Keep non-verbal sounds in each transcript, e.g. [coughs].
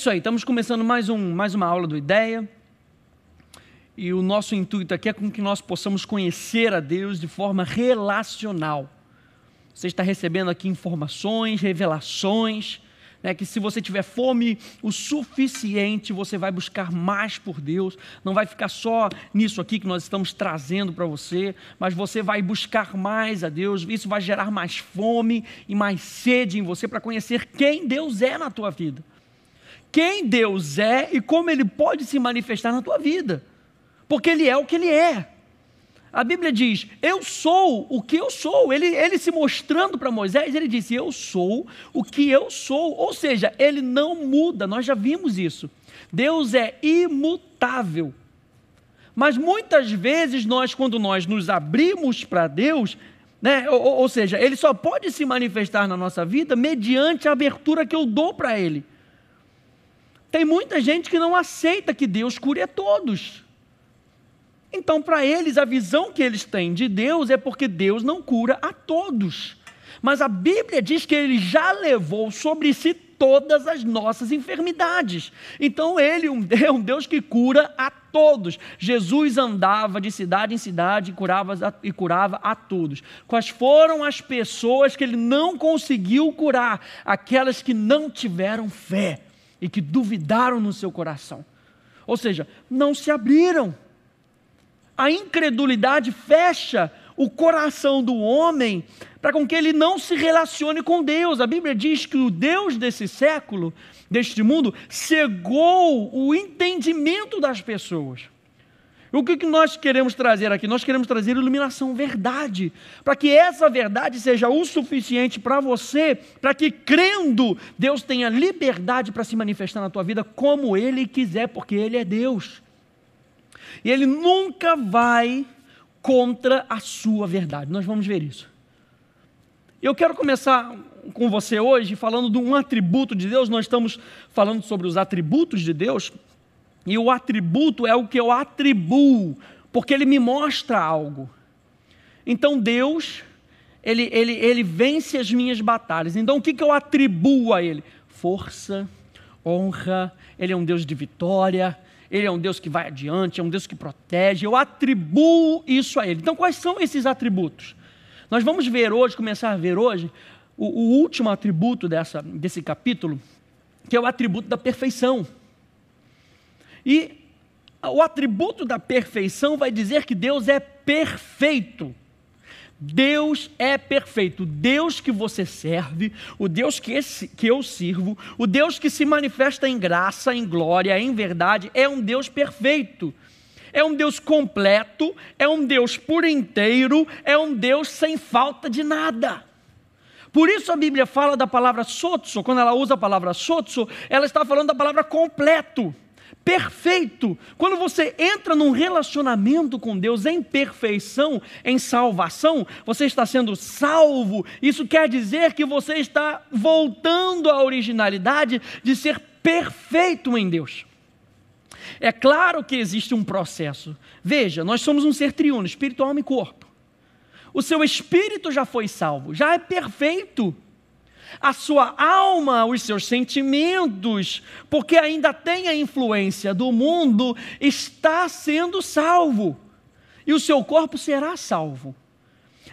isso aí, estamos começando mais, um, mais uma aula do Ideia. E o nosso intuito aqui é com que nós possamos conhecer a Deus de forma relacional. Você está recebendo aqui informações, revelações, né, que se você tiver fome o suficiente, você vai buscar mais por Deus, não vai ficar só nisso aqui que nós estamos trazendo para você, mas você vai buscar mais a Deus, isso vai gerar mais fome e mais sede em você para conhecer quem Deus é na tua vida quem Deus é e como ele pode se manifestar na tua vida. Porque ele é o que ele é. A Bíblia diz: Eu sou o que eu sou. Ele, ele se mostrando para Moisés, ele disse: Eu sou o que eu sou. Ou seja, ele não muda, nós já vimos isso. Deus é imutável. Mas muitas vezes nós, quando nós nos abrimos para Deus, né, ou, ou seja, ele só pode se manifestar na nossa vida mediante a abertura que eu dou para ele. Tem muita gente que não aceita que Deus cure a todos. Então, para eles, a visão que eles têm de Deus é porque Deus não cura a todos. Mas a Bíblia diz que ele já levou sobre si todas as nossas enfermidades. Então, ele é um é Deus que cura a todos. Jesus andava de cidade em cidade e curava, e curava a todos. Quais foram as pessoas que ele não conseguiu curar? Aquelas que não tiveram fé e que duvidaram no seu coração. Ou seja, não se abriram. A incredulidade fecha o coração do homem para com que ele não se relacione com Deus. A Bíblia diz que o Deus desse século, deste mundo, cegou o entendimento das pessoas. O que, nós queremos trazer aqui? Nós queremos trazer iluminação, verdade, para que essa verdade seja o suficiente para você, para que crendo, Deus tenha liberdade para se manifestar na tua vida como Ele quiser, porque Ele é Deus. E Ele nunca vai contra a sua verdade, nós vamos ver isso. Eu quero começar com você hoje falando de um atributo de Deus, nós estamos falando sobre os atributos de Deus, e o atributo é o que eu atribuo, porque ele me mostra algo. Então Deus, ele, ele, ele vence as minhas batalhas. Então o que, que eu atribuo a ele? Força, honra, ele é um Deus de vitória, ele é um Deus que vai adiante, é um Deus que protege. Eu atribuo isso a ele. Então quais são esses atributos? Nós vamos ver hoje, começar a ver hoje, o, o último atributo dessa, desse capítulo, que é o atributo da perfeição. E o atributo da perfeição vai dizer que Deus é perfeito. Deus é perfeito. Deus que você serve, o Deus que, esse, que, eu sirvo, o Deus que se manifesta em graça, em glória, em verdade, é um Deus perfeito. É um Deus completo, é um Deus por inteiro, é um Deus sem falta de nada. Por isso a Bíblia fala da palavra sotso, quando ela usa a palavra sotso, ela está falando da palavra completo perfeito. Quando você entra num relacionamento com Deus em perfeição, em salvação, você está sendo salvo. Isso quer dizer que você está voltando à originalidade de ser perfeito em Deus. É claro que existe um processo. Veja, nós somos um ser triuno, espírito, alma e corpo. O seu espírito já foi salvo, já é perfeito a sua alma, os seus sentimentos, porque ainda tem a influência do mundo, está sendo salvo. E o seu corpo será salvo.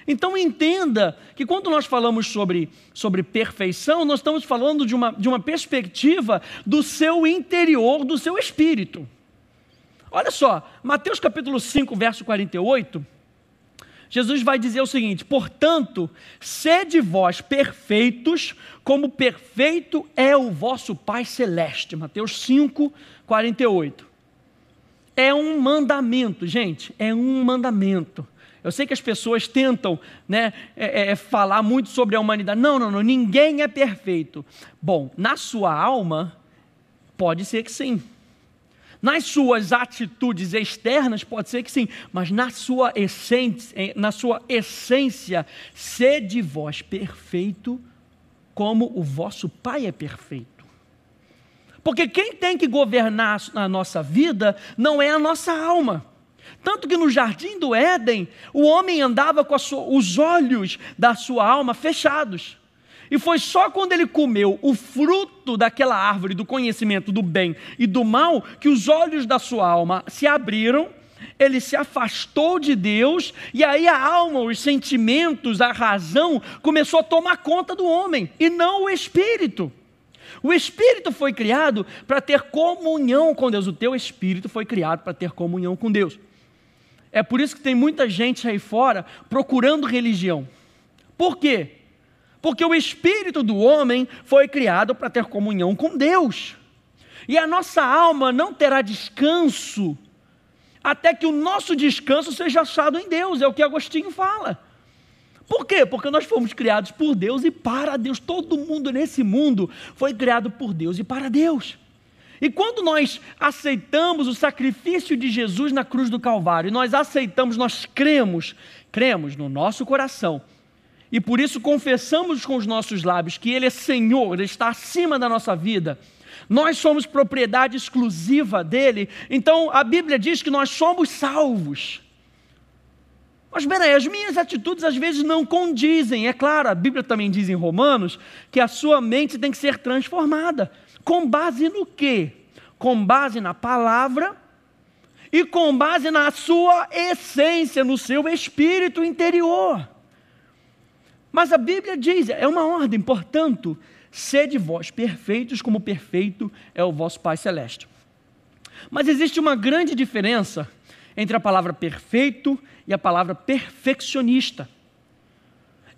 Então entenda que quando nós falamos sobre, sobre perfeição, nós estamos falando de uma, de uma perspectiva do seu interior, do seu espírito. Olha só, Mateus capítulo 5, verso 48 Jesus vai dizer o seguinte: portanto, sede vós perfeitos, como perfeito é o vosso Pai Celeste. Mateus 5, 48. É um mandamento, gente, é um mandamento. Eu sei que as pessoas tentam né, é, é, é, falar muito sobre a humanidade. Não, não, não, ninguém é perfeito. Bom, na sua alma, pode ser que sim. Nas suas atitudes externas, pode ser que sim, mas na sua essência, eh, na sua essência sede vós perfeito, como o vosso Pai é perfeito. Porque quem tem que governar a nossa vida não é a nossa alma. Tanto que no jardim do Éden, o homem andava com sua, os olhos da sua alma fechados. E foi só quando ele comeu o fruto daquela árvore do conhecimento do bem e do mal que os olhos da sua alma se abriram. Ele se afastou de Deus e aí a alma, os sentimentos, a razão começou a tomar conta do homem e não o espírito. O espírito foi criado para ter comunhão com Deus. O teu espírito foi criado para ter comunhão com Deus. É por isso que tem muita gente aí fora procurando religião. Por quê? Porque o espírito do homem foi criado para ter comunhão com Deus. E a nossa alma não terá descanso até que o nosso descanso seja achado em Deus, é o que Agostinho fala. Por quê? Porque nós fomos criados por Deus e para Deus. Todo mundo nesse mundo foi criado por Deus e para Deus. E quando nós aceitamos o sacrifício de Jesus na cruz do Calvário, nós aceitamos, nós cremos, cremos no nosso coração e por isso confessamos com os nossos lábios que Ele é Senhor, Ele está acima da nossa vida, nós somos propriedade exclusiva dele, então a Bíblia diz que nós somos salvos. Mas peraí, as minhas atitudes às vezes não condizem. É claro, a Bíblia também diz em Romanos que a sua mente tem que ser transformada. Com base no quê? Com base na palavra e com base na sua essência, no seu espírito interior. Mas a Bíblia diz, é uma ordem, portanto, sede vós perfeitos, como perfeito é o vosso Pai Celeste. Mas existe uma grande diferença entre a palavra perfeito e a palavra perfeccionista.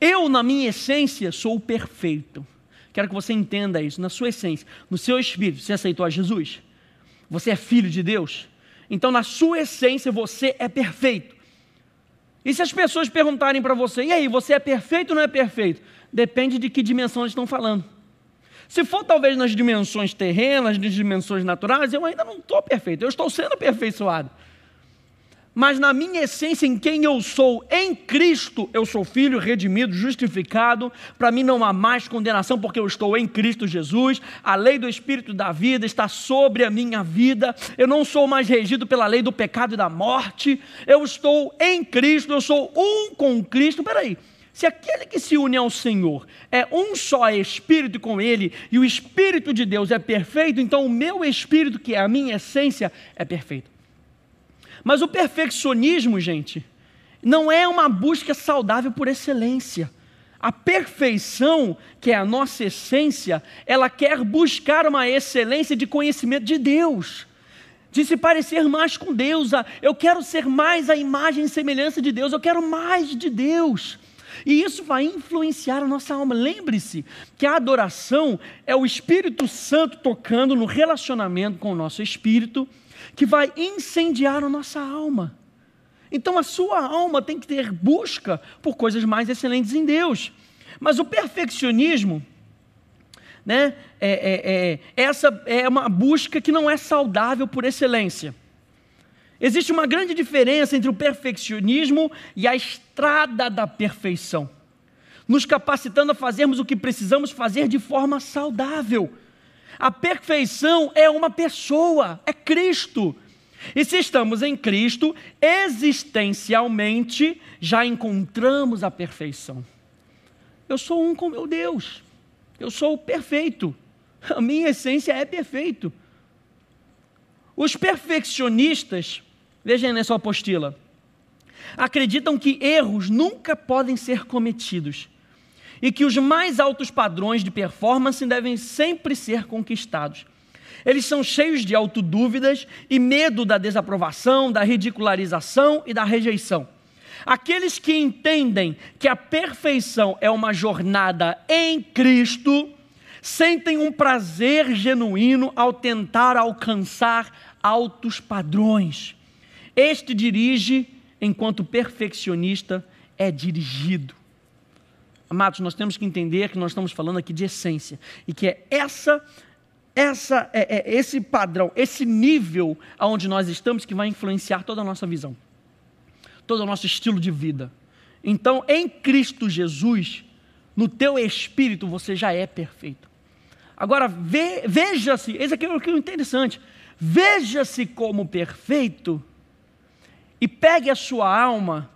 Eu, na minha essência, sou perfeito. Quero que você entenda isso, na sua essência, no seu espírito. Você aceitou a Jesus? Você é filho de Deus? Então, na sua essência, você é perfeito. E se as pessoas perguntarem para você, e aí, você é perfeito ou não é perfeito? Depende de que dimensão eles estão falando. Se for talvez nas dimensões terrenas, nas dimensões naturais, eu ainda não estou perfeito, eu estou sendo aperfeiçoado mas na minha essência, em quem eu sou, em Cristo, eu sou filho, redimido, justificado. Para mim não há mais condenação, porque eu estou em Cristo Jesus. A lei do Espírito da vida está sobre a minha vida. Eu não sou mais regido pela lei do pecado e da morte. Eu estou em Cristo, eu sou um com Cristo. Peraí. Se aquele que se une ao Senhor é um só espírito com ele, e o espírito de Deus é perfeito, então o meu espírito, que é a minha essência, é perfeito. Mas o perfeccionismo, gente, não é uma busca saudável por excelência. A perfeição, que é a nossa essência, ela quer buscar uma excelência de conhecimento de Deus, de se parecer mais com Deus. Ah, eu quero ser mais a imagem e semelhança de Deus, eu quero mais de Deus. E isso vai influenciar a nossa alma. Lembre-se que a adoração é o Espírito Santo tocando no relacionamento com o nosso espírito que vai incendiar a nossa alma. Então a sua alma tem que ter busca por coisas mais excelentes em Deus. Mas o perfeccionismo, né, é, é, é, essa é uma busca que não é saudável por excelência. Existe uma grande diferença entre o perfeccionismo e a estrada da perfeição, nos capacitando a fazermos o que precisamos fazer de forma saudável a perfeição é uma pessoa, é Cristo. E se estamos em Cristo, existencialmente já encontramos a perfeição. Eu sou um com meu Deus. Eu sou o perfeito. A minha essência é perfeito. Os perfeccionistas, vejam nessa apostila, acreditam que erros nunca podem ser cometidos e que os mais altos padrões de performance devem sempre ser conquistados. Eles são cheios de autodúvidas e medo da desaprovação, da ridicularização e da rejeição. Aqueles que entendem que a perfeição é uma jornada em Cristo sentem um prazer genuíno ao tentar alcançar altos padrões. Este dirige enquanto perfeccionista é dirigido. Amados, nós temos que entender que nós estamos falando aqui de essência e que é essa essa é, é esse padrão, esse nível aonde nós estamos que vai influenciar toda a nossa visão, todo o nosso estilo de vida. Então, em Cristo Jesus, no teu espírito você já é perfeito. Agora ve, veja-se, esse aqui é o que é interessante. Veja-se como perfeito e pegue a sua alma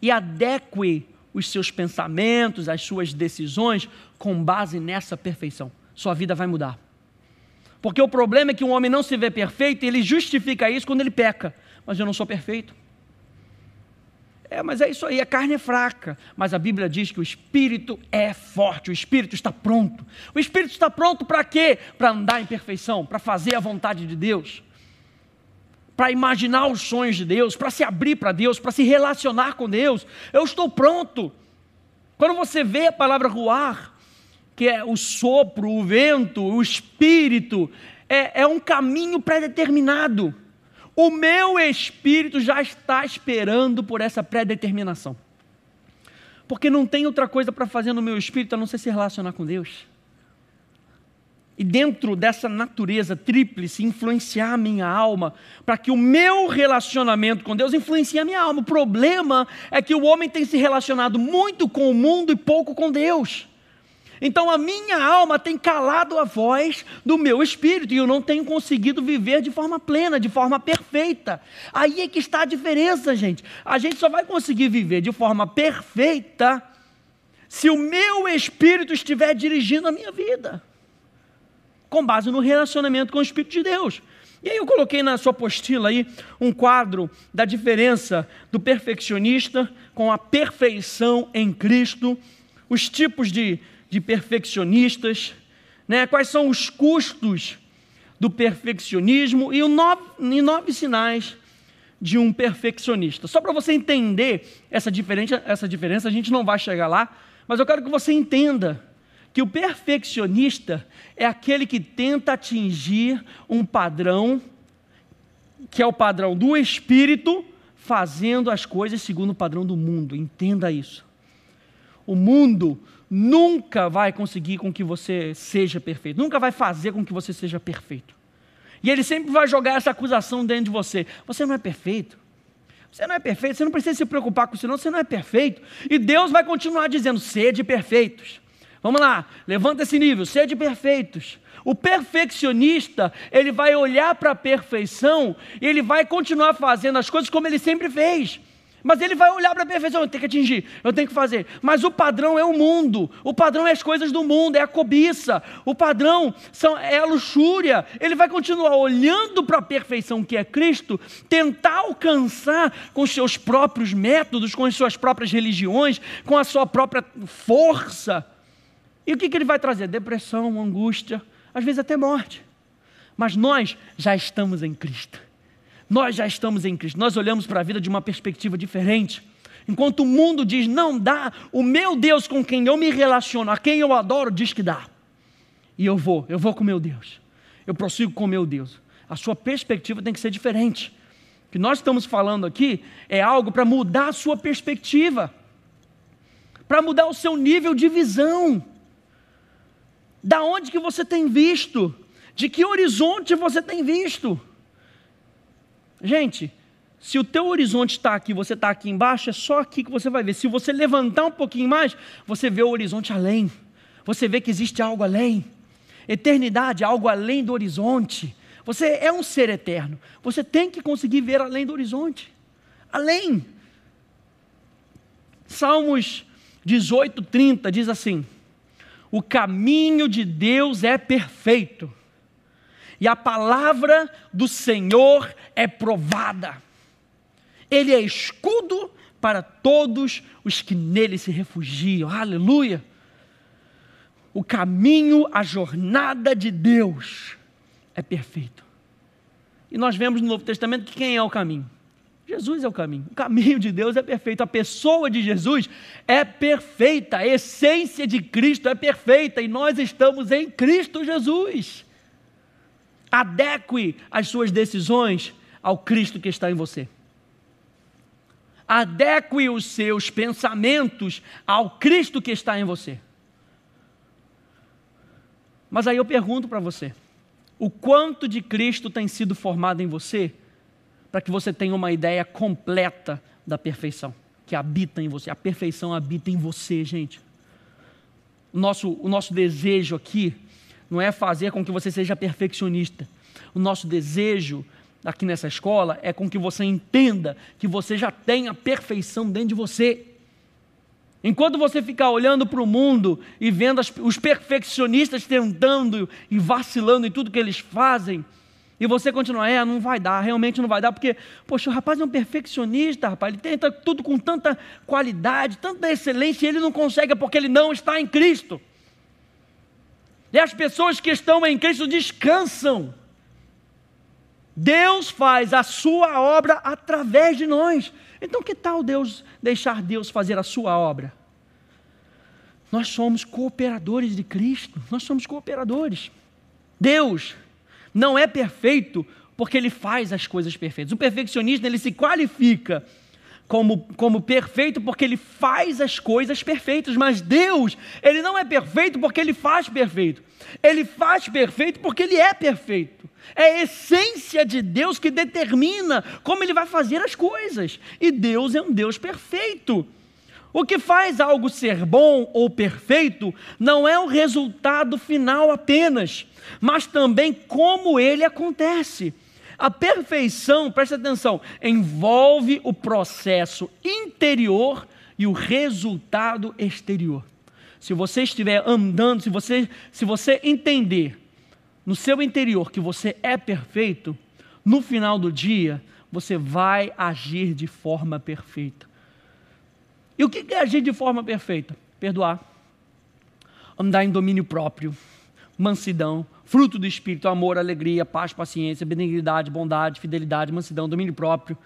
e adeque os seus pensamentos, as suas decisões com base nessa perfeição. Sua vida vai mudar. Porque o problema é que um homem não se vê perfeito e ele justifica isso quando ele peca. Mas eu não sou perfeito. É, mas é isso aí, a carne é fraca. Mas a Bíblia diz que o espírito é forte, o espírito está pronto. O espírito está pronto para quê? Para andar em perfeição, para fazer a vontade de Deus para imaginar os sonhos de Deus, para se abrir para Deus, para se relacionar com Deus. Eu estou pronto. Quando você vê a palavra ruar, que é o sopro, o vento, o espírito, é, é um caminho pré-determinado. O meu espírito já está esperando por essa pré-determinação. Porque não tem outra coisa para fazer no meu espírito a não ser se relacionar com Deus e dentro dessa natureza tríplice influenciar a minha alma, para que o meu relacionamento com Deus influencie a minha alma. O problema é que o homem tem se relacionado muito com o mundo e pouco com Deus. Então a minha alma tem calado a voz do meu espírito e eu não tenho conseguido viver de forma plena, de forma perfeita. Aí é que está a diferença, gente. A gente só vai conseguir viver de forma perfeita se o meu espírito estiver dirigindo a minha vida com base no relacionamento com o Espírito de Deus. E aí eu coloquei na sua apostila aí um quadro da diferença do perfeccionista com a perfeição em Cristo, os tipos de, de perfeccionistas, né? quais são os custos do perfeccionismo e, o nove, e nove sinais de um perfeccionista. Só para você entender essa diferença, essa diferença, a gente não vai chegar lá, mas eu quero que você entenda que o perfeccionista é aquele que tenta atingir um padrão, que é o padrão do espírito, fazendo as coisas segundo o padrão do mundo. Entenda isso. O mundo nunca vai conseguir com que você seja perfeito, nunca vai fazer com que você seja perfeito. E ele sempre vai jogar essa acusação dentro de você: você não é perfeito. Você não é perfeito, você não precisa se preocupar com isso, não, você não é perfeito. E Deus vai continuar dizendo: sede perfeitos. Vamos lá, levanta esse nível, sede perfeitos. O perfeccionista, ele vai olhar para a perfeição e ele vai continuar fazendo as coisas como ele sempre fez. Mas ele vai olhar para a perfeição, eu tenho que atingir, eu tenho que fazer. Mas o padrão é o mundo, o padrão é as coisas do mundo, é a cobiça, o padrão são, é a luxúria. Ele vai continuar olhando para a perfeição que é Cristo, tentar alcançar com seus próprios métodos, com as suas próprias religiões, com a sua própria força. E o que, que ele vai trazer? Depressão, angústia, às vezes até morte. Mas nós já estamos em Cristo. Nós já estamos em Cristo. Nós olhamos para a vida de uma perspectiva diferente. Enquanto o mundo diz não dá, o meu Deus com quem eu me relaciono, a quem eu adoro, diz que dá. E eu vou, eu vou com meu Deus. Eu prossigo com meu Deus. A sua perspectiva tem que ser diferente. O que nós estamos falando aqui é algo para mudar a sua perspectiva, para mudar o seu nível de visão. Da onde que você tem visto? De que horizonte você tem visto? Gente, se o teu horizonte está aqui, você está aqui embaixo, é só aqui que você vai ver. Se você levantar um pouquinho mais, você vê o horizonte além. Você vê que existe algo além. Eternidade, é algo além do horizonte. Você é um ser eterno. Você tem que conseguir ver além do horizonte. Além. Salmos 18, 30 diz assim: o caminho de Deus é perfeito, e a palavra do Senhor é provada. Ele é escudo para todos os que nele se refugiam. Aleluia! O caminho, a jornada de Deus é perfeito. E nós vemos no Novo Testamento que quem é o caminho? Jesus é o caminho. O caminho de Deus é perfeito. A pessoa de Jesus é perfeita. A essência de Cristo é perfeita. E nós estamos em Cristo Jesus. Adeque as suas decisões ao Cristo que está em você. Adeque os seus pensamentos ao Cristo que está em você. Mas aí eu pergunto para você: o quanto de Cristo tem sido formado em você para que você tenha uma ideia completa da perfeição que habita em você. A perfeição habita em você, gente. O nosso, o nosso desejo aqui não é fazer com que você seja perfeccionista. O nosso desejo aqui nessa escola é com que você entenda que você já tem a perfeição dentro de você. Enquanto você ficar olhando para o mundo e vendo as, os perfeccionistas tentando e vacilando em tudo que eles fazem, e você continua, é, não vai dar, realmente não vai dar, porque, poxa, o rapaz é um perfeccionista, rapaz, ele tenta tudo com tanta qualidade, tanta excelência, e ele não consegue é porque ele não está em Cristo. E as pessoas que estão em Cristo descansam. Deus faz a sua obra através de nós. Então, que tal Deus deixar Deus fazer a sua obra? Nós somos cooperadores de Cristo, nós somos cooperadores. Deus não é perfeito porque ele faz as coisas perfeitas. O perfeccionista ele se qualifica como, como perfeito porque ele faz as coisas perfeitas, mas Deus, ele não é perfeito porque ele faz perfeito. Ele faz perfeito porque ele é perfeito. É a essência de Deus que determina como ele vai fazer as coisas. E Deus é um Deus perfeito. O que faz algo ser bom ou perfeito não é o resultado final apenas, mas também como ele acontece. A perfeição, preste atenção, envolve o processo interior e o resultado exterior. Se você estiver andando, se você, se você entender no seu interior que você é perfeito, no final do dia, você vai agir de forma perfeita. E o que é agir de forma perfeita? Perdoar, andar em domínio próprio, mansidão, fruto do Espírito, amor, alegria, paz, paciência, benignidade, bondade, fidelidade, mansidão, domínio próprio.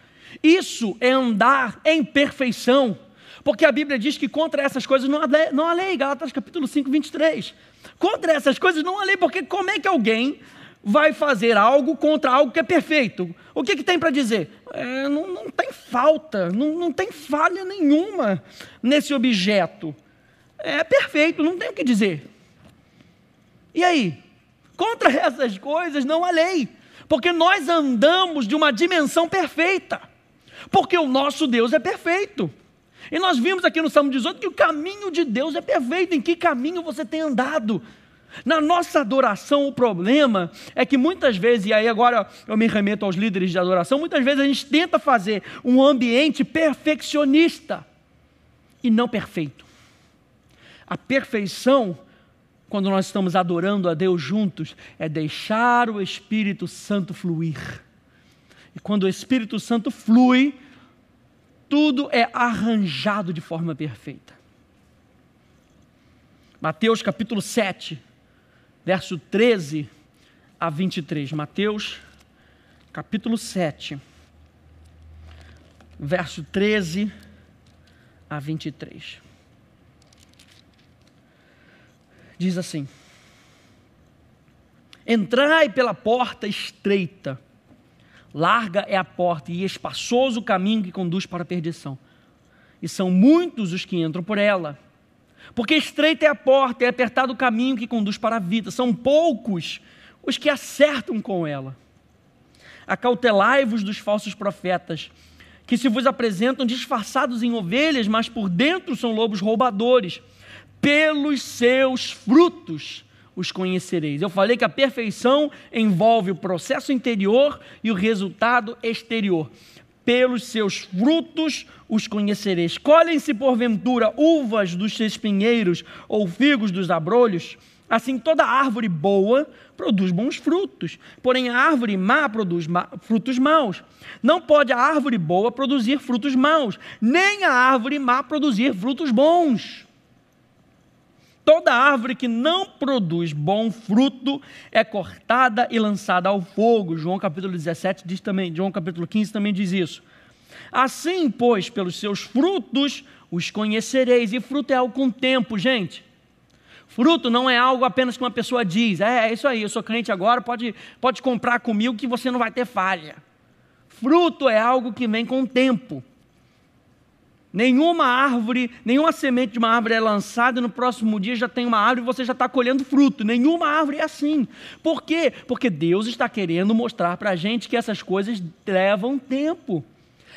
Isso é andar em perfeição. Porque a Bíblia diz que contra essas coisas não há lei, não há lei Galatas capítulo 5, 23. Contra essas coisas não há lei, porque como é que alguém vai fazer algo contra algo que é perfeito. O que, que tem para dizer? É, não, não, tem falta, não, não tem falha nenhuma nesse objeto. É perfeito, não tem o que dizer. E aí? Contra [laughs] essas coisas não há lei, porque nós andamos de uma dimensão perfeita, porque o nosso Deus é perfeito. E nós vimos aqui no Salmo 18 que o caminho de Deus é perfeito. Em que caminho você tem andado? Na nossa adoração, o problema é que muitas vezes, e aí agora eu me remeto aos líderes de adoração, muitas vezes a gente tenta fazer um ambiente perfeccionista e não perfeito. A perfeição, quando nós estamos adorando a Deus juntos, é deixar o Espírito Santo fluir. E quando o Espírito Santo flui, tudo é arranjado de forma perfeita. Mateus capítulo 7 verso 13 a 23. Mateus, capítulo 7, verso 13 a 23. Diz assim: Entrai pela porta estreita, larga é a porta e espaçoso o caminho que conduz para a perdição, e são muitos os que entram por ela. Porque estreita é a porta, é apertado o caminho que conduz para a vida. São poucos os que acertam com ela. Acautelai-vos dos falsos profetas, que se vos apresentam disfarçados em ovelhas, mas por dentro são lobos roubadores. Pelos seus frutos os conhecereis. Eu falei que a perfeição envolve o processo interior e o resultado exterior pelos seus frutos os conhecereis. Colhem-se, porventura, uvas dos espinheiros ou figos dos abrolhos? Assim, toda árvore boa produz bons frutos, porém a árvore má produz ma frutos maus. Não pode a árvore boa produzir frutos maus, nem a árvore má produzir frutos bons. Toda árvore que não produz bom fruto é cortada e lançada ao fogo. João capítulo 17 diz também, João capítulo 15 também diz isso. Assim, pois, pelos seus frutos os conhecereis. E fruto é algo com tempo, gente. Fruto não é algo apenas que uma pessoa diz, é, é isso aí, eu sou crente agora, pode, pode comprar comigo que você não vai ter falha. Fruto é algo que vem com o tempo. Nenhuma árvore, nenhuma semente de uma árvore é lançada e no próximo dia já tem uma árvore e você já está colhendo fruto. Nenhuma árvore é assim. Por quê? Porque Deus está querendo mostrar para a gente que essas coisas levam tempo.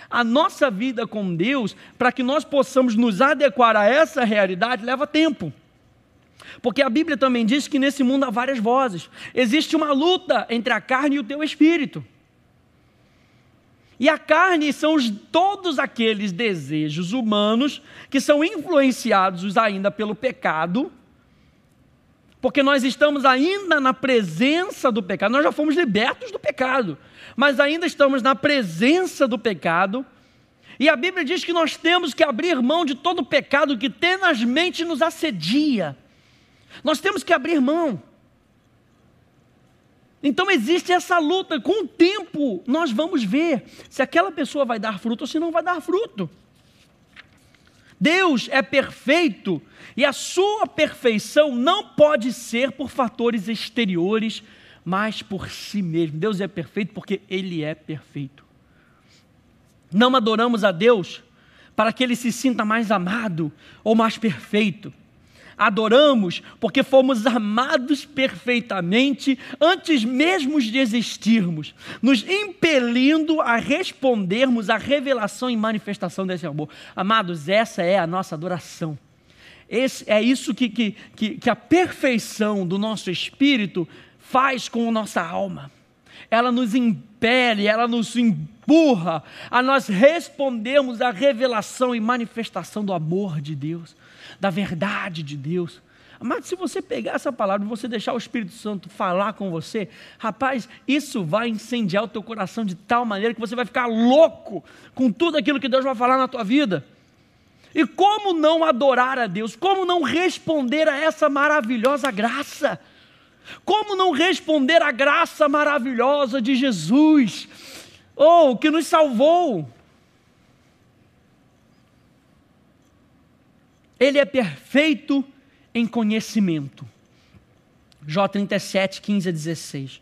A nossa vida com Deus, para que nós possamos nos adequar a essa realidade, leva tempo. Porque a Bíblia também diz que nesse mundo há várias vozes. Existe uma luta entre a carne e o teu espírito. E a carne são os, todos aqueles desejos humanos que são influenciados ainda pelo pecado, porque nós estamos ainda na presença do pecado. Nós já fomos libertos do pecado, mas ainda estamos na presença do pecado. E a Bíblia diz que nós temos que abrir mão de todo o pecado que tenazmente nos assedia. Nós temos que abrir mão. Então existe essa luta. Com o tempo, nós vamos ver se aquela pessoa vai dar fruto ou se não vai dar fruto. Deus é perfeito e a sua perfeição não pode ser por fatores exteriores, mas por si mesmo. Deus é perfeito porque Ele é perfeito. Não adoramos a Deus para que Ele se sinta mais amado ou mais perfeito adoramos porque fomos amados perfeitamente antes mesmo de existirmos, nos impelindo a respondermos à revelação e manifestação desse amor. Amados, essa é a nossa adoração. Esse, é isso que, que, que, que a perfeição do nosso espírito faz com a nossa alma. Ela nos impele, ela nos empurra a nós respondermos à revelação e manifestação do amor de Deus da verdade de Deus. mas se você pegar essa palavra e você deixar o Espírito Santo falar com você, rapaz, isso vai incendiar o teu coração de tal maneira que você vai ficar louco com tudo aquilo que Deus vai falar na tua vida. E como não adorar a Deus? Como não responder a essa maravilhosa graça? Como não responder à graça maravilhosa de Jesus? Oh, que nos salvou, Ele é perfeito em conhecimento. Jó 37, 15 a 16.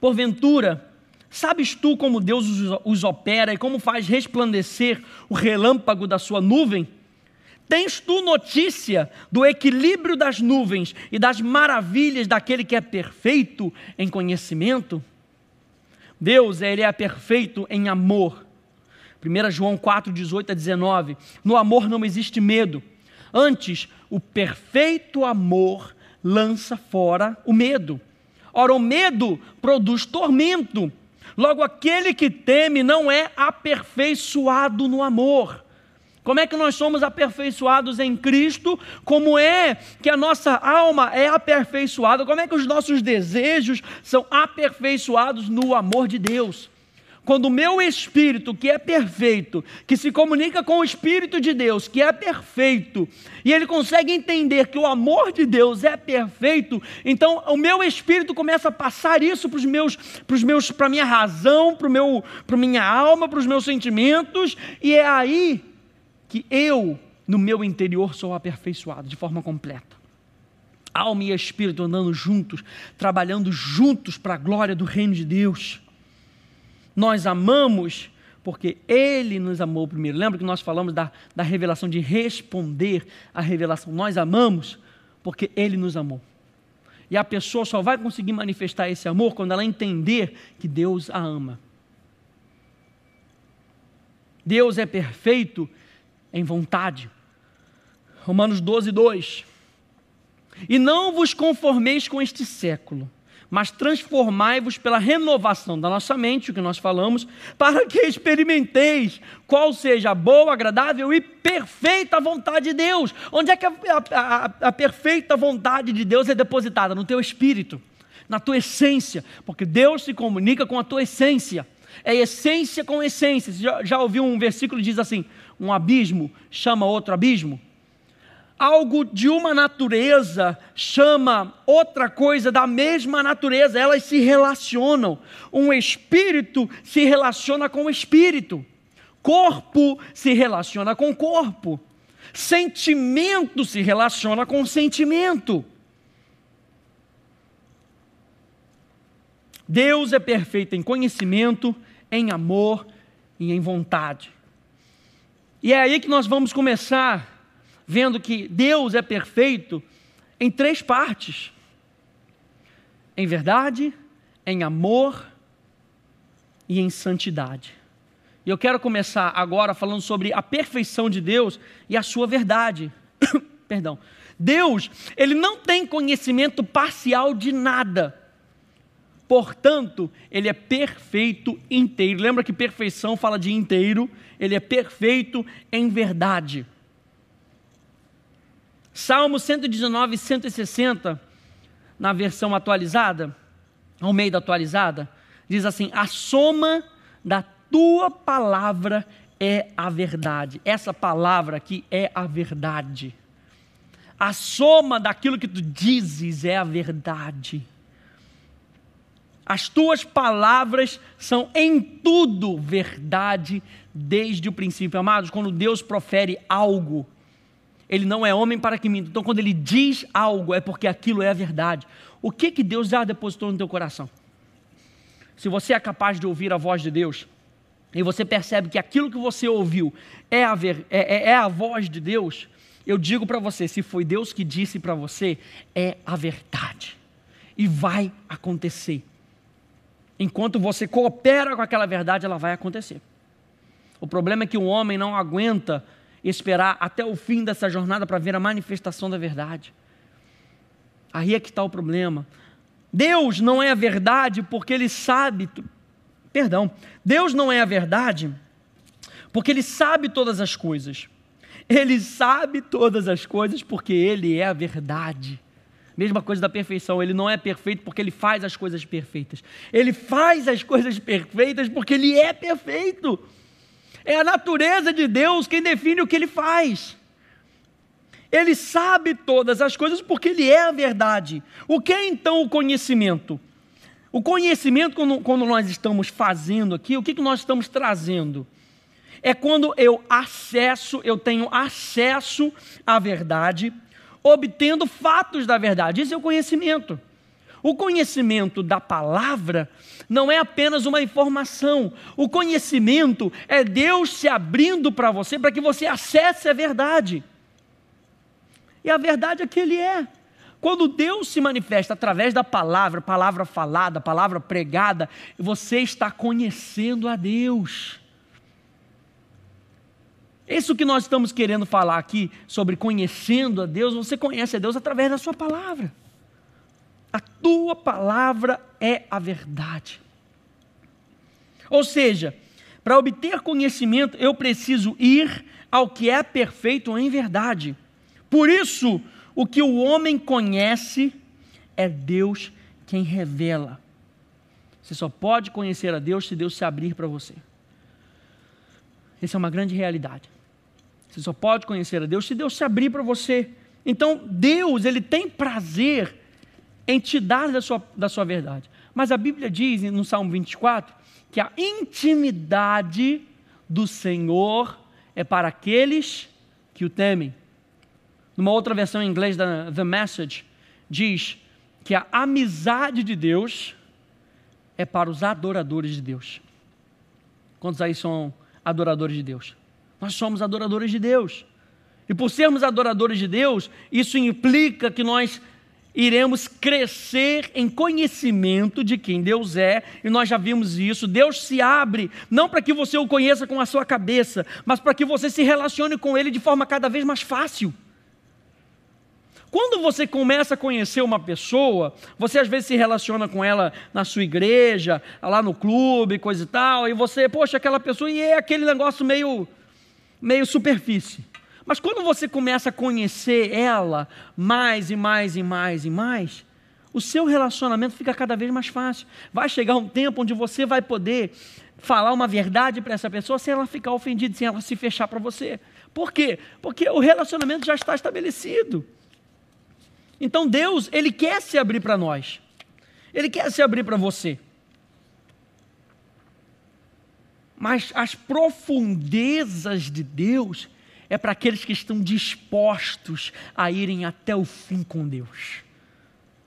Porventura, sabes tu como Deus os opera e como faz resplandecer o relâmpago da sua nuvem? Tens tu notícia do equilíbrio das nuvens e das maravilhas daquele que é perfeito em conhecimento? Deus, ele é perfeito em amor. 1 João 4, 18 a 19. No amor não existe medo Antes, o perfeito amor lança fora o medo. Ora, o medo produz tormento. Logo, aquele que teme não é aperfeiçoado no amor. Como é que nós somos aperfeiçoados em Cristo? Como é que a nossa alma é aperfeiçoada? Como é que os nossos desejos são aperfeiçoados no amor de Deus? quando o meu espírito, que é perfeito, que se comunica com o Espírito de Deus, que é perfeito, e ele consegue entender que o amor de Deus é perfeito, então o meu espírito começa a passar isso para os meus, para os meus, para minha razão, para meu, para minha alma, para os meus sentimentos, e é aí que eu, no meu interior, sou aperfeiçoado de forma completa. Alma e espírito andando juntos, trabalhando juntos para a glória do reino de Deus. Nós amamos porque Ele nos amou primeiro. Lembra que nós falamos da, da revelação, de responder à revelação. Nós amamos porque Ele nos amou. E a pessoa só vai conseguir manifestar esse amor quando ela entender que Deus a ama. Deus é perfeito em vontade. Romanos 12, 2. E não vos conformeis com este século, mas transformai-vos pela renovação da nossa mente, o que nós falamos, para que experimenteis qual seja a boa, agradável e perfeita vontade de Deus. Onde é que a, a, a, perfeita vontade de Deus é depositada? No teu espírito, na tua essência, porque Deus se comunica com a tua essência. É essência com essência. Você já, já ouviu um versículo que diz assim: um abismo chama outro abismo? algo de uma natureza chama outra coisa da mesma natureza, elas se relacionam. Um espírito se relaciona com o espírito, corpo se relaciona com corpo, sentimento se relaciona com sentimento. Deus é perfeito em conhecimento, em amor e em vontade. E é aí que nós vamos começar vendo que Deus é perfeito em três partes: em verdade, em amor e em santidade. E eu quero começar agora falando sobre a perfeição de Deus e a sua verdade. [coughs] Perdão. Deus, ele não tem conhecimento parcial de nada. Portanto, ele é perfeito inteiro. Lembra que perfeição fala de inteiro? Ele é perfeito em verdade. Salmo 119, 160, na versão atualizada, ao meio da atualizada, diz assim: A soma da tua palavra é a verdade. Essa palavra aqui é a verdade. A soma daquilo que tu dizes é a verdade. As tuas palavras são em tudo verdade desde o princípio. Amados, quando Deus profere algo, ele não é homem para que minta. Então, quando ele diz algo, é porque aquilo é a verdade. O que, que Deus já depositou no teu coração? Se você é capaz de ouvir a voz de Deus, e você percebe que aquilo que você ouviu é a, ver, é, é, é a voz de Deus, eu digo para você: se foi Deus que disse para você, é a verdade. E vai acontecer. Enquanto você coopera com aquela verdade, ela vai acontecer. O problema é que o homem não aguenta esperar até o fim dessa jornada para ver a manifestação da verdade. Aí é que está o problema. Deus não é a verdade porque ele sabe. Perdão. Deus não é a verdade porque ele sabe todas as coisas. Ele sabe todas as coisas porque ele é a verdade. Mesma coisa da perfeição, ele não é perfeito porque ele faz as coisas perfeitas. Ele faz as coisas perfeitas porque ele é perfeito. É a natureza de Deus quem define o que ele faz. Ele sabe todas as coisas porque ele é a verdade. O que é então o conhecimento? O conhecimento, quando, quando nós estamos fazendo aqui, o que, que nós estamos trazendo? É quando eu acesso, eu tenho acesso à verdade, obtendo fatos da verdade. Isso é o conhecimento. O conhecimento da palavra não é apenas uma informação. O conhecimento é Deus se abrindo para você para que você acesse a verdade. E a verdade é que Ele é. Quando Deus se manifesta através da palavra, palavra falada, palavra pregada, você está conhecendo a Deus. Isso que nós estamos querendo falar aqui sobre conhecendo a Deus, você conhece a Deus através da sua palavra a tua palavra é a verdade. Ou seja, para obter conhecimento, eu preciso ir ao que é perfeito em verdade. Por isso, o que o homem conhece é Deus quem revela. Você só pode conhecer a Deus se Deus se abrir para você. Essa é uma grande realidade. Você só pode conhecer a Deus se Deus se abrir para você. Então, Deus, ele tem prazer entidade da sua, da sua verdade. Mas a Bíblia diz no Salmo 24 que a intimidade do Senhor é para aqueles que o temem. Numa outra versão em inglês da The Message, diz que a amizade de Deus é para os adoradores de Deus. Quantos aí são adoradores de Deus? Nós somos adoradores de Deus. E por sermos adoradores de Deus, isso implica que nós iremos crescer em conhecimento de quem Deus é, e nós já vimos isso. Deus se abre, não para que você o conheça com a sua cabeça, mas para que você se relacione com Ele de forma cada vez mais fácil. Quando você começa a conhecer uma pessoa, você às vezes se relaciona com ela na sua igreja, lá no clube, coisa e tal, e você, poxa, aquela pessoa, e é aquele negócio meio, meio superfície. Mas quando você começa a conhecer ela mais e mais e mais e mais, o seu relacionamento fica cada vez mais fácil. Vai chegar um tempo onde você vai poder falar uma verdade para essa pessoa sem ela ficar ofendida, sem ela se fechar para você. Por quê? Porque o relacionamento já está estabelecido. Então Deus, ele quer se abrir para nós. Ele quer se abrir para você. Mas as profundezas de Deus é para aqueles que estão dispostos a irem até o fim com Deus.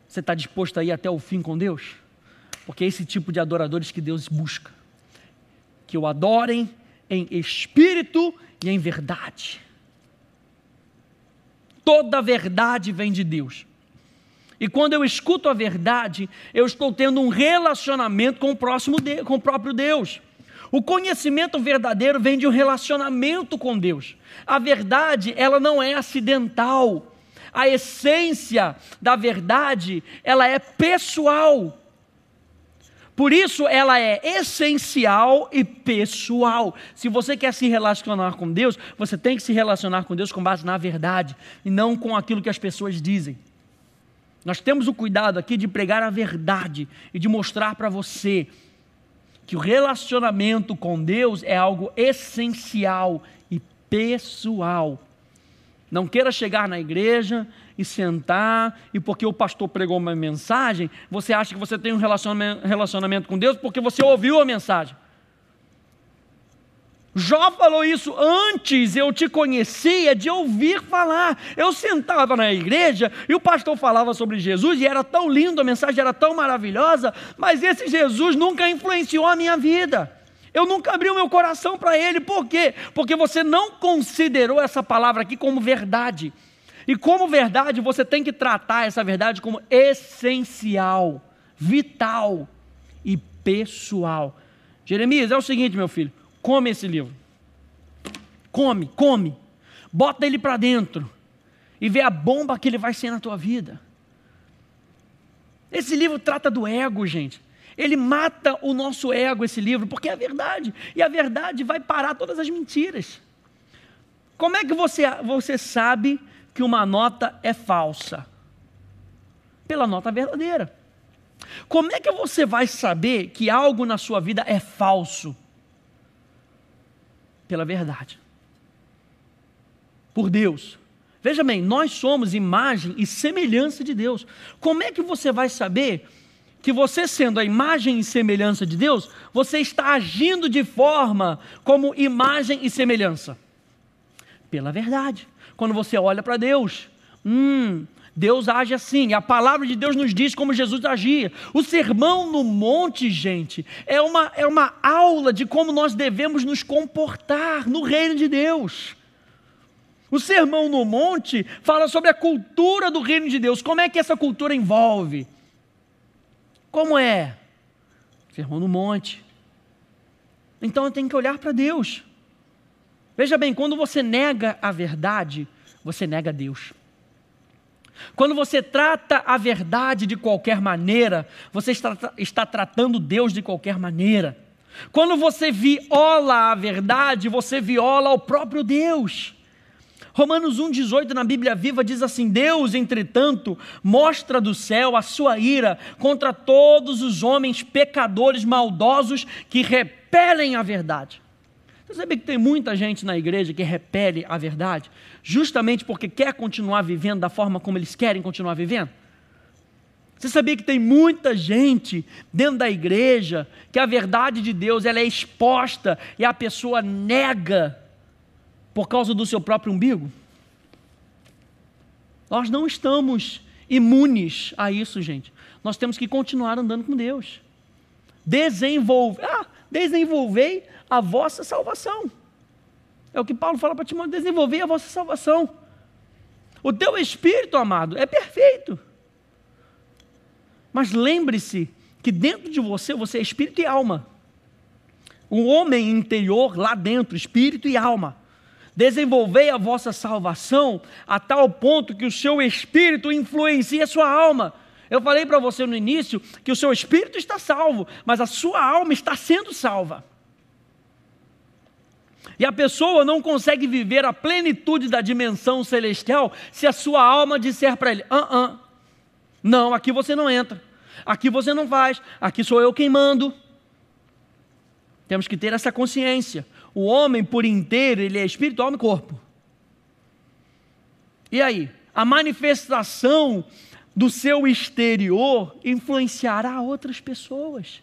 Você está disposto a ir até o fim com Deus? Porque é esse tipo de adoradores que Deus busca. Que o adorem em espírito e em verdade. Toda a verdade vem de Deus. E quando eu escuto a verdade, eu estou tendo um relacionamento com o, próximo de, com o próprio Deus. O conhecimento verdadeiro vem de um relacionamento com Deus. A verdade, ela não é acidental. A essência da verdade, ela é pessoal. Por isso ela é essencial e pessoal. Se você quer se relacionar com Deus, você tem que se relacionar com Deus com base na verdade e não com aquilo que as pessoas dizem. Nós temos o cuidado aqui de pregar a verdade e de mostrar para você que o relacionamento com Deus é algo essencial e pessoal. Não queira chegar na igreja e sentar, e porque o pastor pregou uma mensagem, você acha que você tem um relacionamento com Deus porque você ouviu a mensagem. Jó falou isso antes, eu te conhecia de ouvir falar. Eu sentava na igreja e o pastor falava sobre Jesus e era tão lindo, a mensagem era tão maravilhosa, mas esse Jesus nunca influenciou a minha vida. Eu nunca abri o meu coração para ele, por quê? Porque você não considerou essa palavra aqui como verdade. E como verdade, você tem que tratar essa verdade como essencial, vital e pessoal. Jeremias, é o seguinte, meu filho: Come esse livro. Come, come. Bota ele para dentro. E vê a bomba que ele vai ser na tua vida. Esse livro trata do ego, gente. Ele mata o nosso ego, esse livro, porque é a verdade. E a verdade vai parar todas as mentiras. Como é que você, você sabe que uma nota é falsa? Pela nota verdadeira. Como é que você vai saber que algo na sua vida é falso? pela verdade. Por Deus. Veja bem, nós somos imagem e semelhança de Deus. Como é que você vai saber que você, sendo a imagem e semelhança de Deus, você está agindo de forma como imagem e semelhança? Pela verdade. Quando você olha para Deus, hum, Deus age assim, a palavra de Deus nos diz como Jesus agia. O sermão no monte, gente, é uma, é uma aula de como nós devemos nos comportar no reino de Deus. O sermão no monte fala sobre a cultura do reino de Deus, como é que essa cultura envolve. Como é? Sermão no monte. Então eu tenho que olhar para Deus. Veja bem, quando você nega a verdade, você nega Deus. Quando você trata a verdade de qualquer maneira, você está, está tratando Deus de qualquer maneira. Quando você viola a verdade, você viola o próprio Deus. Romanos 1,18 na Bíblia Viva diz assim: Deus, entretanto, mostra do céu a sua ira contra todos os homens pecadores maldosos que repelem a verdade. Você sabia que tem muita gente na igreja que repele a verdade, justamente porque quer continuar vivendo da forma como eles querem continuar vivendo? Você sabia que tem muita gente dentro da igreja que a verdade de Deus ela é exposta e a pessoa nega por causa do seu próprio umbigo? Nós não estamos imunes a isso, gente. Nós temos que continuar andando com Deus. Desenvolver, ah, desenvolvei a vossa salvação. É o que Paulo fala para Timóteo: desenvolver a vossa salvação. O teu espírito, amado, é perfeito. Mas lembre-se que dentro de você, você é espírito e alma. O homem interior lá dentro, espírito e alma. Desenvolvei a vossa salvação a tal ponto que o seu espírito influencia a sua alma. Eu falei para você no início que o seu espírito está salvo, mas a sua alma está sendo salva. E a pessoa não consegue viver a plenitude da dimensão celestial se a sua alma disser para ele: ah, ah, não, aqui você não entra, aqui você não faz, aqui sou eu quem mando. Temos que ter essa consciência. O homem por inteiro, ele é espírito, alma e corpo. E aí? A manifestação do seu exterior influenciará outras pessoas.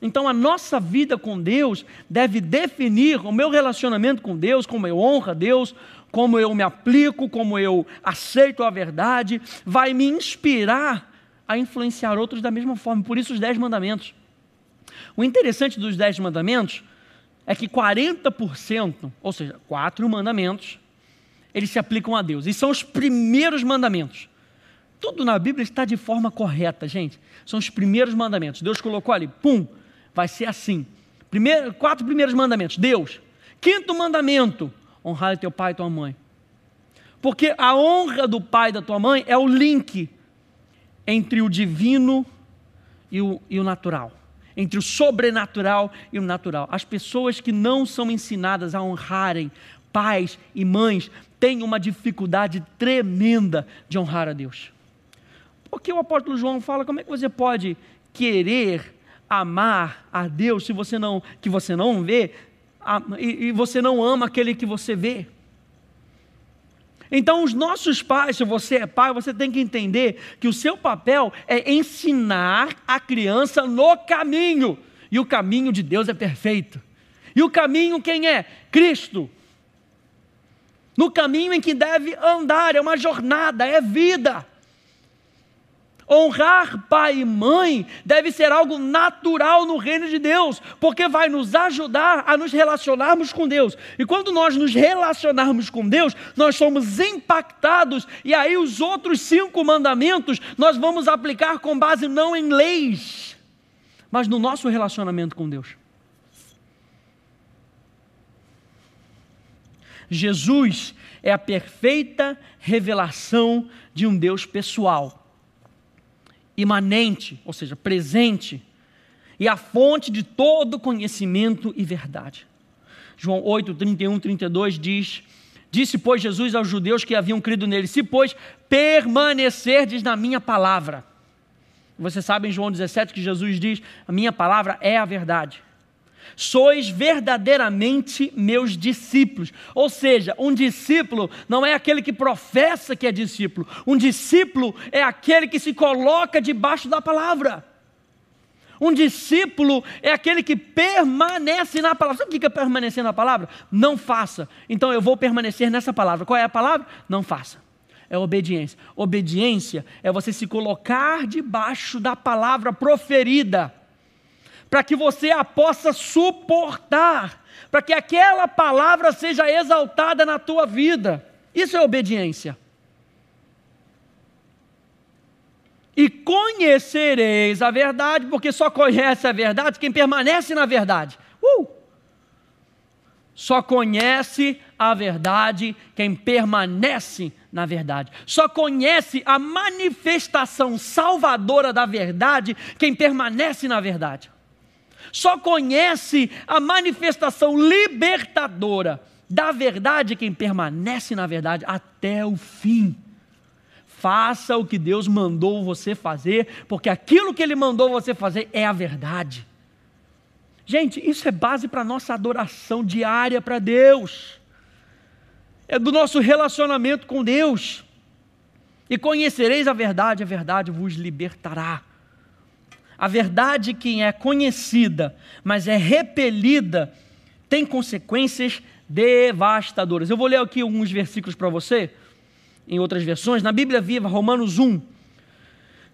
Então a nossa vida com Deus deve definir o meu relacionamento com Deus, como eu honro a Deus, como eu me aplico, como eu aceito a verdade, vai me inspirar a influenciar outros da mesma forma. Por isso os dez mandamentos. O interessante dos dez mandamentos é que 40%, ou seja, quatro mandamentos, eles se aplicam a Deus. E são os primeiros mandamentos. Tudo na Bíblia está de forma correta, gente. São os primeiros mandamentos. Deus colocou ali, pum, vai ser assim. Primeiro, quatro primeiros mandamentos, Deus. Quinto mandamento, honrar teu pai e tua mãe. Porque a honra do pai e da tua mãe é o link entre o divino e o, e o natural. Entre o sobrenatural e o natural. As pessoas que não são ensinadas a honrarem pais e mães têm uma dificuldade tremenda de honrar a Deus. Porque o apóstolo João fala: como é que você pode querer amar a Deus se você não que você não vê a, e, e você não ama aquele que você vê. Então, os nossos pais, se você é pai, você tem que entender que o seu papel é ensinar a criança no caminho. E o caminho de Deus é perfeito. E o caminho quem é? Cristo. No caminho em que deve andar, é uma jornada, é vida. Honrar pai e mãe deve ser algo natural no reino de Deus, porque vai nos ajudar a nos relacionarmos com Deus. E quando nós nos relacionarmos com Deus, nós somos impactados, e aí os outros cinco mandamentos nós vamos aplicar com base não em leis, mas no nosso relacionamento com Deus. Jesus é a perfeita revelação de um Deus pessoal imanente, ou seja, presente, e a fonte de todo conhecimento e verdade. João 8, 31, 32 diz: Disse, pois, Jesus aos judeus que haviam crido nele: Se, pois, permanecerdes na minha palavra. Você sabe em João 17 que Jesus diz: A minha palavra é a verdade sois verdadeiramente meus discípulos. Ou seja, um discípulo não é aquele que professa que é discípulo, um discípulo é aquele que se coloca debaixo da palavra. Um discípulo é aquele que permanece na palavra. Sabe o que é permanecer na palavra? Não faça. Então eu vou permanecer nessa palavra. Qual é a palavra? Não faça. É obediência. Obediência é você se colocar debaixo da palavra proferida para que você a possa suportar, para que aquela palavra seja exaltada na tua vida. Isso é obediência. E conhecereis a verdade, porque só conhece a verdade quem permanece na verdade. Uh! Só conhece a verdade quem permanece na verdade. Só conhece a manifestação salvadora da verdade quem permanece na verdade só conhece a manifestação libertadora da verdade quem permanece na verdade até o fim. Faça o que Deus mandou você fazer, porque aquilo que Ele mandou você fazer é a verdade. Gente, isso é base para a nossa adoração diária para Deus, é do nosso relacionamento com Deus. E conhecereis a verdade, a verdade vos libertará. A verdade que é conhecida, mas é repelida, tem consequências devastadoras. Eu vou ler aqui alguns versículos para você, em outras versões. Na Bíblia Viva, Romanos 1,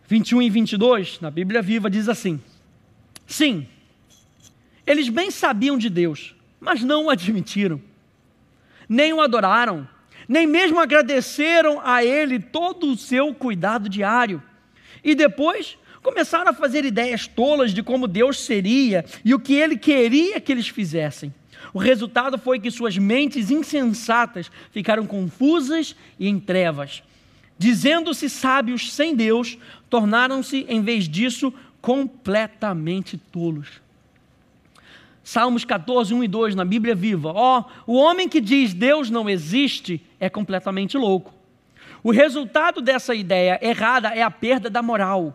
21 e 22, na Bíblia Viva diz assim: Sim, eles bem sabiam de Deus, mas não o admitiram, nem o adoraram, nem mesmo agradeceram a Ele todo o seu cuidado diário. E depois começaram a fazer ideias tolas de como Deus seria e o que ele queria que eles fizessem. O resultado foi que suas mentes insensatas ficaram confusas e em trevas. Dizendo-se sábios sem Deus, tornaram-se, em vez disso, completamente tolos. Salmos 14, 1 e 2 na Bíblia Viva. Ó, oh, o homem que diz Deus não existe é completamente louco. O resultado dessa ideia errada é a perda da moral.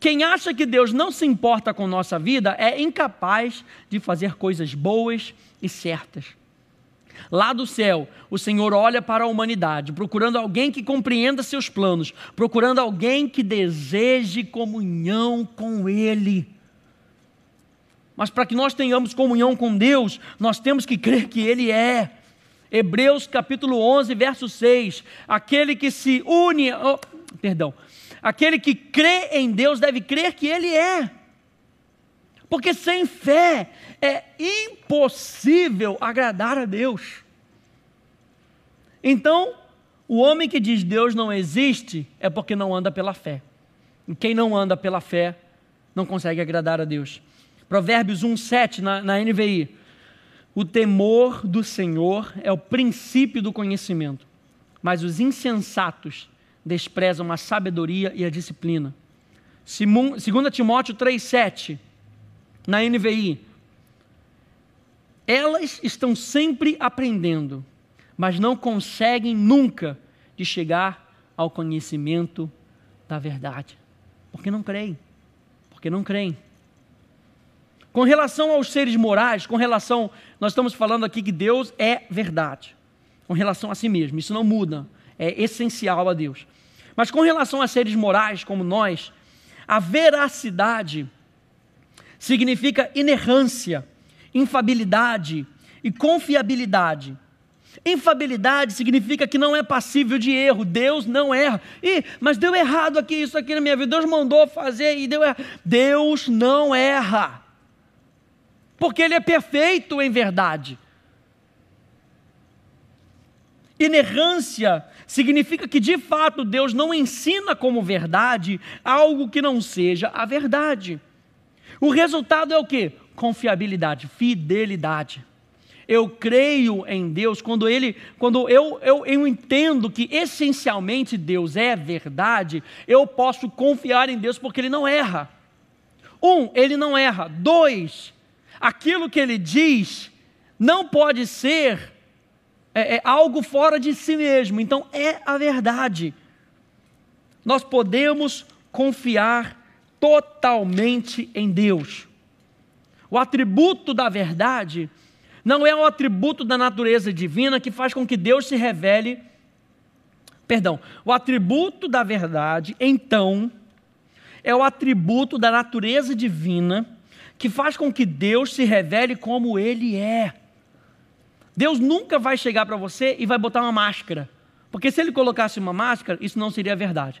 Quem acha que Deus não se importa com nossa vida é incapaz de fazer coisas boas e certas. Lá do céu, o Senhor olha para a humanidade, procurando alguém que compreenda seus planos, procurando alguém que deseje comunhão com Ele. Mas para que nós tenhamos comunhão com Deus, nós temos que crer que Ele é. Hebreus capítulo 11, verso 6. Aquele que se une, oh, perdão, Aquele que crê em Deus deve crer que Ele é. Porque sem fé é impossível agradar a Deus. Então, o homem que diz Deus não existe é porque não anda pela fé. E quem não anda pela fé não consegue agradar a Deus. Provérbios 1,7 na, na NVI. O temor do Senhor é o princípio do conhecimento, mas os insensatos desprezam a sabedoria e a disciplina. 2 Timóteo 3,7, na NVI. Elas estão sempre aprendendo, mas não conseguem nunca de chegar ao conhecimento da verdade. Porque não creem. Porque não creem. Com relação aos seres morais, com relação. Nós estamos falando aqui que Deus é verdade. Com relação a si mesmo. Isso não muda. É essencial a Deus. Mas com relação a seres morais como nós, a veracidade significa inerrância, infabilidade e confiabilidade. Infabilidade significa que não é passível de erro, Deus não erra. Ih, mas deu errado aqui, isso aqui na minha vida, Deus mandou fazer e deu errado. Deus não erra, porque Ele é perfeito em verdade. Inerrância significa que de fato Deus não ensina como verdade algo que não seja a verdade. O resultado é o que? Confiabilidade, fidelidade. Eu creio em Deus quando ele, quando eu, eu, eu entendo que essencialmente Deus é verdade, eu posso confiar em Deus porque Ele não erra. Um, Ele não erra. Dois, aquilo que Ele diz não pode ser é, é algo fora de si mesmo. Então é a verdade. Nós podemos confiar totalmente em Deus. O atributo da verdade não é o atributo da natureza divina que faz com que Deus se revele. Perdão, o atributo da verdade, então, é o atributo da natureza divina que faz com que Deus se revele como Ele é. Deus nunca vai chegar para você e vai botar uma máscara. Porque se ele colocasse uma máscara, isso não seria verdade.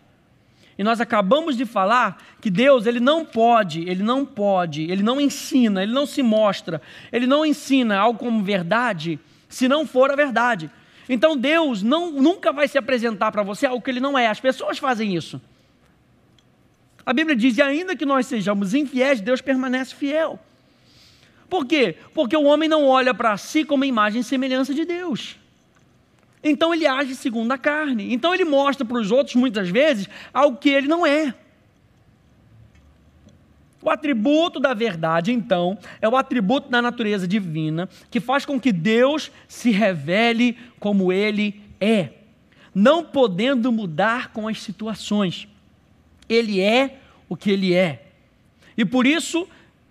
E nós acabamos de falar que Deus, ele não pode, ele não pode, ele não ensina, ele não se mostra, ele não ensina algo como verdade se não for a verdade. Então Deus não, nunca vai se apresentar para você algo que ele não é. As pessoas fazem isso. A Bíblia diz: e ainda que nós sejamos infiéis, Deus permanece fiel. Por quê? Porque o homem não olha para si como a imagem e semelhança de Deus. Então ele age segundo a carne. Então ele mostra para os outros, muitas vezes, algo que ele não é. O atributo da verdade, então, é o atributo da natureza divina que faz com que Deus se revele como ele é, não podendo mudar com as situações. Ele é o que ele é. E por isso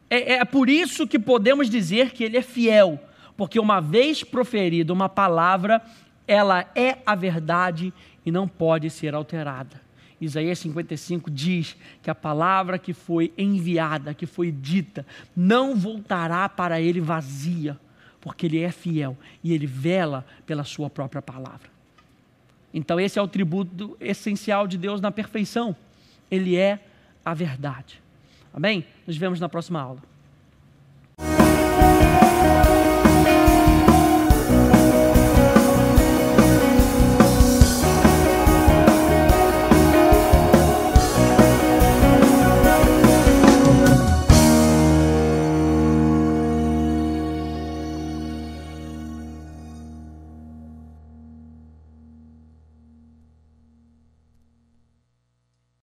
é, é por isso que podemos dizer que ele é fiel, porque uma vez proferida uma palavra, ela é a verdade e não pode ser alterada. Isaías 55 diz que a palavra que foi enviada, que foi dita, não voltará para ele vazia, porque ele é fiel e ele vela pela sua própria palavra. Então, esse é o tributo essencial de Deus na perfeição. Ele é a verdade. Amém? Nos vemos na próxima aula.